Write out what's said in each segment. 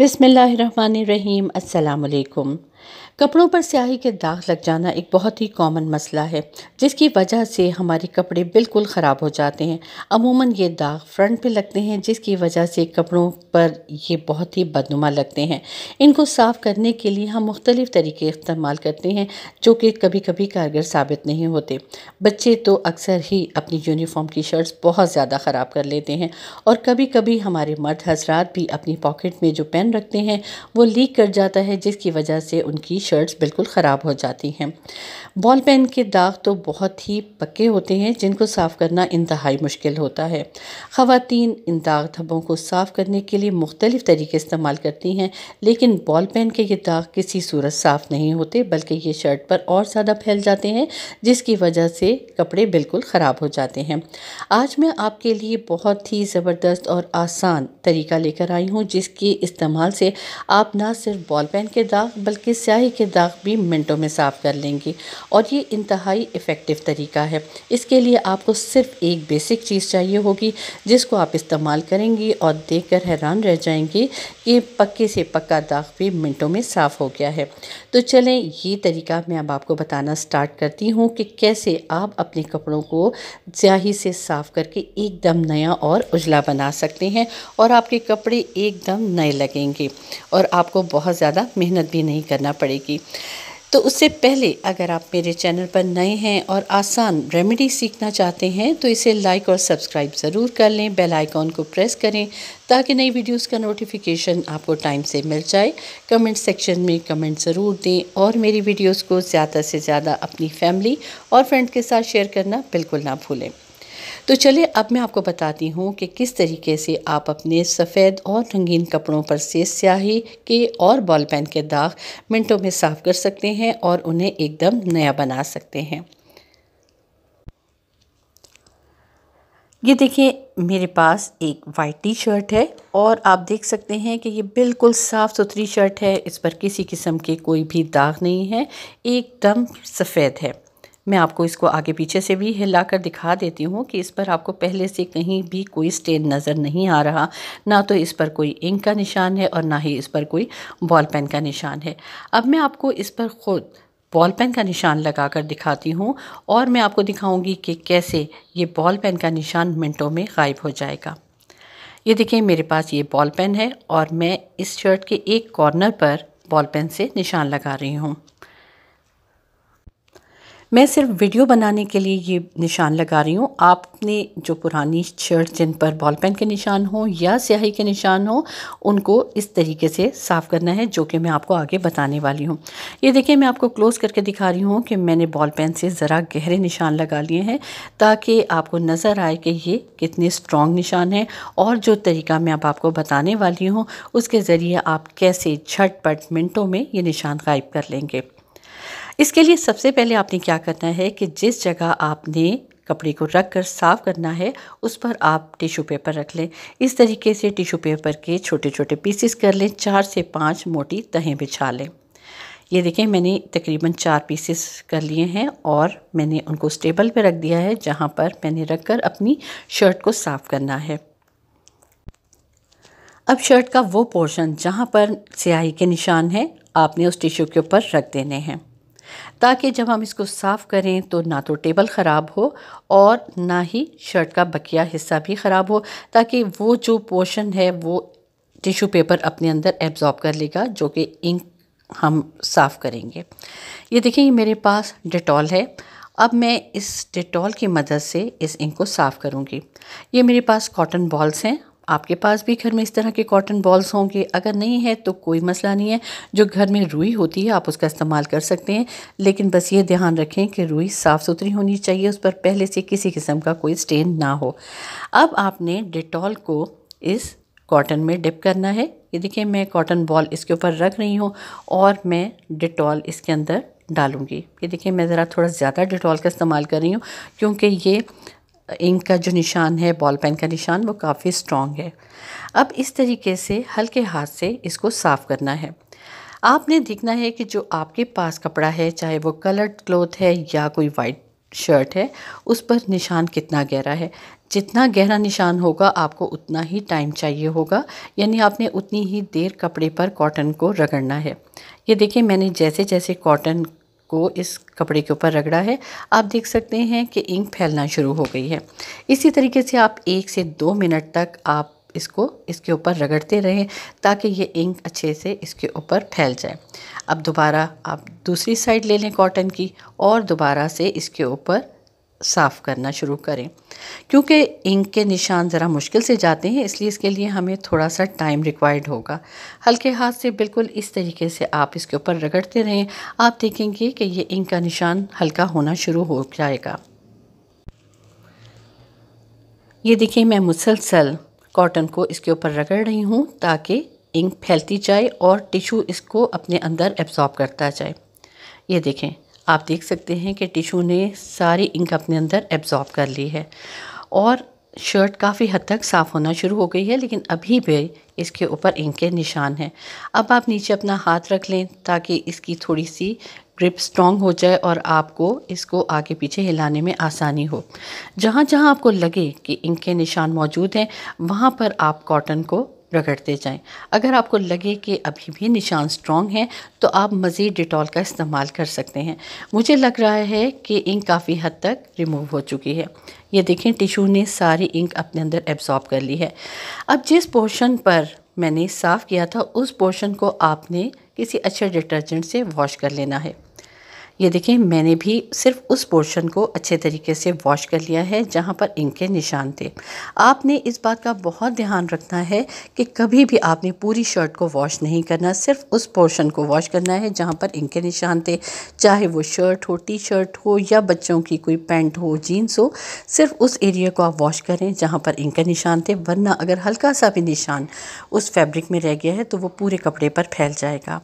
बिसमीम् अल्लाम कपड़ों पर स्याही के दाग लग जाना एक बहुत ही कॉमन मसला है जिसकी वजह से हमारे कपड़े बिल्कुल ख़राब हो जाते हैं अमूमन ये दाग फ्रंट पे लगते हैं जिसकी वजह से कपड़ों पर ये बहुत ही बदनुमा लगते हैं इनको साफ़ करने के लिए हम मुख्तलिफ़ तरीके इस्तेमाल करते हैं जो कि कभी कभी कारगर साबित नहीं होते बच्चे तो अक्सर ही अपनी यूनिफॉर्म की शर्ट्स बहुत ज़्यादा ख़राब कर लेते हैं और कभी कभी हमारे मर्द हजरात भी अपनी पॉकेट में जो पेन रखते हैं वो लीक कर जाता है जिसकी वजह से उनकी शर्ट्स बिल्कुल ख़राब हो जाती हैं बॉल पेन के दाग तो बहुत ही पक्के होते हैं जिनको साफ़ करना इंतहाई मुश्किल होता है ख़वान इन दाग धब्बों को साफ़ करने के लिए मुख्तलिफ़ तरीके इस्तेमाल करती हैं लेकिन बॉल पेन के ये दाग किसी सूरत साफ़ नहीं होते बल्कि ये शर्ट पर और ज़्यादा फैल जाते हैं जिसकी वजह से कपड़े बिल्कुल ख़राब हो जाते हैं आज मैं आपके लिए बहुत ही ज़बरदस्त और आसान तरीका लेकर आई हूँ जिसके इस्तेमाल से आप ना सिर्फ बॉल पेन के दाग बल्कि स्याही के दाग भी मिनटों में साफ़ कर लेंगी और ये इंतहाई इफ़ेक्टिव तरीका है इसके लिए आपको सिर्फ एक बेसिक चीज़ चाहिए होगी जिसको आप इस्तेमाल करेंगे और देख कर हैरान रह जाएंगी कि पक्के से पक्का दाग भी मिनटों में साफ़ हो गया है तो चलें ये तरीका मैं अब आपको बताना स्टार्ट करती हूँ कि कैसे आप अपने कपड़ों को स्याही से साफ़ करके एकदम नया और उजला बना सकते हैं और आपके कपड़े एकदम नए लगेंगे और आपको बहुत ज़्यादा मेहनत भी नहीं करना पड़ेगी तो उससे पहले अगर आप मेरे चैनल पर नए हैं और आसान रेमेडी सीखना चाहते हैं तो इसे लाइक और सब्सक्राइब ज़रूर कर लें बेल आइकॉन को प्रेस करें ताकि नई वीडियोस का नोटिफिकेशन आपको टाइम से मिल जाए कमेंट सेक्शन में कमेंट ज़रूर दें और मेरी वीडियोस को ज़्यादा से ज़्यादा अपनी फैमिली और फ्रेंड के साथ शेयर करना बिल्कुल ना भूलें तो चलिए अब मैं आपको बताती हूँ कि किस तरीके से आप अपने सफ़ेद और रंगीन कपड़ों पर से स्याही के और बॉल पेन के दाग मिनटों में साफ़ कर सकते हैं और उन्हें एकदम नया बना सकते हैं ये देखिए मेरे पास एक वाइट टी शर्ट है और आप देख सकते हैं कि ये बिल्कुल साफ़ सुथरी शर्ट है इस पर किसी किस्म के कोई भी दाग नहीं है एकदम सफ़ेद है मैं आपको इसको आगे पीछे से भी हिलाकर दिखा देती हूँ कि इस पर आपको पहले से कहीं भी कोई स्टेन नज़र नहीं आ रहा ना तो इस पर कोई इंक का निशान है और ना ही इस पर कोई बॉल पेन का निशान है अब मैं आपको इस पर ख़ुद बॉल पेन का निशान लगा कर दिखाती हूँ और मैं आपको दिखाऊंगी कि कैसे ये बॉल पेन का निशान मिनटों में गायब हो जाएगा ये देखिए मेरे पास ये बॉल पेन है और मैं इस शर्ट के एक कॉर्नर पर बॉल पेन से निशान लगा रही हूँ मैं सिर्फ वीडियो बनाने के लिए ये निशान लगा रही हूँ आपने जो पुरानी शर्ट जिन पर बॉल पेन के निशान हो या स्याही के निशान हो उनको इस तरीके से साफ़ करना है जो कि मैं आपको आगे बताने वाली हूँ ये देखिए मैं आपको क्लोज़ करके दिखा रही हूँ कि मैंने बॉल पेन से ज़रा गहरे निशान लगा लिए हैं ताकि आपको नज़र आए कि ये कितने स्ट्रॉन्ग निशान हैं और जो तरीका मैं अब आपको बताने वाली हूँ उसके ज़रिए आप कैसे झटपट मिनटों में ये निशान गायब कर लेंगे इसके लिए सबसे पहले आपने क्या करना है कि जिस जगह आपने कपड़े को रख कर साफ़ करना है उस पर आप टिशू पेपर रख लें इस तरीके से टिशू पेपर के छोटे छोटे पीसेस कर लें चार से पाँच मोटी तहें बिछा लें ये देखें मैंने तकरीबन चार पीसेस कर लिए हैं और मैंने उनको स्टेबल पे रख दिया है जहाँ पर मैंने रख कर अपनी शर्ट को साफ़ करना है अब शर्ट का वो पोर्शन जहाँ पर स्याही के निशान हैं आपने उस टिश्यू के ऊपर रख देने हैं ताकि जब हम इसको साफ़ करें तो ना तो टेबल ख़राब हो और ना ही शर्ट का बकिया हिस्सा भी ख़राब हो ताकि वो जो पोर्शन है वो टिशू पेपर अपने अंदर एब्ज़ॉर्ब कर लेगा जो कि इंक हम साफ़ करेंगे ये देखिए मेरे पास डिटॉल है अब मैं इस डिटॉल की मदद से इस इंक को साफ़ करूँगी ये मेरे पास कॉटन बॉल्स हैं आपके पास भी घर में इस तरह के कॉटन बॉल्स होंगे अगर नहीं है तो कोई मसला नहीं है जो घर में रुई होती है आप उसका इस्तेमाल कर सकते हैं लेकिन बस ये ध्यान रखें कि रुई साफ़ सुथरी होनी चाहिए उस पर पहले से किसी किस्म का कोई स्टेन ना हो अब आपने डिटॉल को इस कॉटन में डिप करना है ये देखिए मैं कॉटन बॉल इसके ऊपर रख रही हूँ और मैं डिटॉल इसके अंदर डालूँगी ये देखिए मैं ज़रा थोड़ा ज़्यादा डिटॉल का इस्तेमाल कर रही हूँ क्योंकि ये इंक का जो निशान है बॉल पेन का निशान वो काफ़ी स्ट्रॉन्ग है अब इस तरीके से हल्के हाथ से इसको साफ़ करना है आपने देखना है कि जो आपके पास कपड़ा है चाहे वो कलर्ड क्लोथ है या कोई वाइट शर्ट है उस पर निशान कितना गहरा है जितना गहरा निशान होगा आपको उतना ही टाइम चाहिए होगा यानी आपने उतनी ही देर कपड़े पर कॉटन को रगड़ना है ये देखिए मैंने जैसे जैसे कॉटन को इस कपड़े के ऊपर रगड़ा है आप देख सकते हैं कि इंक फैलना शुरू हो गई है इसी तरीके से आप एक से दो मिनट तक आप इसको इसके ऊपर रगड़ते रहें ताकि ये इंक अच्छे से इसके ऊपर फैल जाए अब दोबारा आप दूसरी साइड ले लें कॉटन की और दोबारा से इसके ऊपर साफ़ करना शुरू करें क्योंकि इंक के निशान ज़रा मुश्किल से जाते हैं इसलिए इसके लिए हमें थोड़ा सा टाइम रिक्वायर्ड होगा हल्के हाथ से बिल्कुल इस तरीके से आप इसके ऊपर रगड़ते रहें आप देखेंगे कि ये इंक का निशान हल्का होना शुरू हो जाएगा ये देखिए मैं मुसलसल कॉटन को इसके ऊपर रगड़ रही हूँ ताकि इंक फैलती जाए और टिशू इसको अपने अंदर एब्जॉर्ब करता जाए ये देखें आप देख सकते हैं कि टिशू ने सारी इंक अपने अंदर एब्ज़ॉर्ब कर ली है और शर्ट काफ़ी हद तक साफ़ होना शुरू हो गई है लेकिन अभी भी इसके ऊपर इंक के निशान हैं अब आप नीचे अपना हाथ रख लें ताकि इसकी थोड़ी सी ग्रिप स्ट्रॉन्ग हो जाए और आपको इसको आगे पीछे हिलाने में आसानी हो जहाँ जहाँ आपको लगे कि इंक के निशान मौजूद हैं वहाँ पर आप कॉटन को रगड़ते जाएं अगर आपको लगे कि अभी भी निशान स्ट्रॉन्ग हैं तो आप मज़ीद डिटॉल का इस्तेमाल कर सकते हैं मुझे लग रहा है कि इंक काफ़ी हद तक रिमूव हो चुकी है ये देखें टिशू ने सारी इंक अपने अंदर एब्जॉर्ब कर ली है अब जिस पोर्शन पर मैंने साफ़ किया था उस पोर्शन को आपने किसी अच्छे डिटर्जेंट से वॉश कर लेना है ये देखें मैंने भी सिर्फ उस पोर्शन को अच्छे तरीके से वॉश कर लिया है जहाँ पर इंक के निशान थे आपने इस बात का बहुत ध्यान रखना है कि कभी भी आपने पूरी शर्ट को वॉश नहीं करना सिर्फ उस पोर्शन को वॉश करना है जहाँ पर इंक के निशान थे चाहे वो शर्ट हो टी शर्ट हो या बच्चों की कोई पैंट हो जीन्स हो सिर्फ उस एरिया को आप वॉश करें जहाँ पर इंक के निशान थे वरना अगर हल्का सा भी निशान उस फैब्रिक में रह गया है तो वो पूरे कपड़े पर फैल जाएगा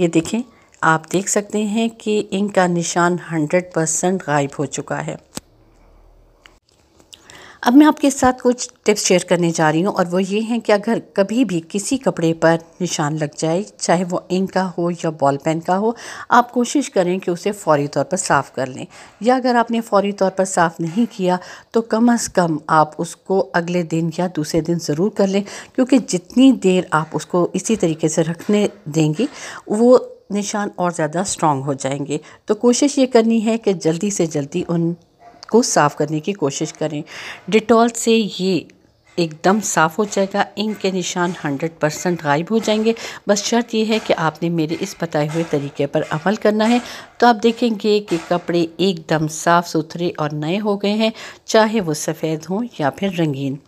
ये देखें आप देख सकते हैं कि इनका निशान हंड्रेड परसेंट गायब हो चुका है। अब मैं आपके साथ कुछ टिप्स शेयर करने जा रही हूँ और वो ये हैं कि अगर कभी भी किसी कपड़े पर निशान लग जाए चाहे वो इंक का हो या बॉल पेन का हो आप कोशिश करें कि उसे फ़ौरी तौर पर साफ़ कर लें या अगर आपने फ़ौरी तौर पर साफ़ नहीं किया तो कम अज़ कम आप उसको अगले दिन या दूसरे दिन ज़रूर कर लें क्योंकि जितनी देर आप उसको इसी तरीके से रखने देंगी वो निशान और ज़्यादा स्ट्रॉन्ग हो जाएंगे तो कोशिश ये करनी है कि जल्दी से जल्दी उन को साफ़ करने की कोशिश करें डिटॉल से ये एकदम साफ़ हो जाएगा इंक के निशान 100 परसेंट गायब हो जाएंगे बस शर्त यह है कि आपने मेरे इस बताए हुए तरीके पर अमल करना है तो आप देखेंगे कि कपड़े एकदम साफ़ सुथरे और नए हो गए हैं चाहे वो सफ़ेद हों या फिर रंगीन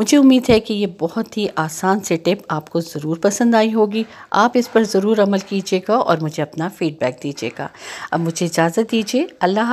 मुझे उम्मीद है कि ये बहुत ही आसान से टिप आपको ज़रूर पसंद आई होगी आप इस पर ज़रूर अमल कीजिएगा और मुझे अपना फ़ीडबैक दीजिएगा अब मुझे इजाज़त दीजिए अल्लाह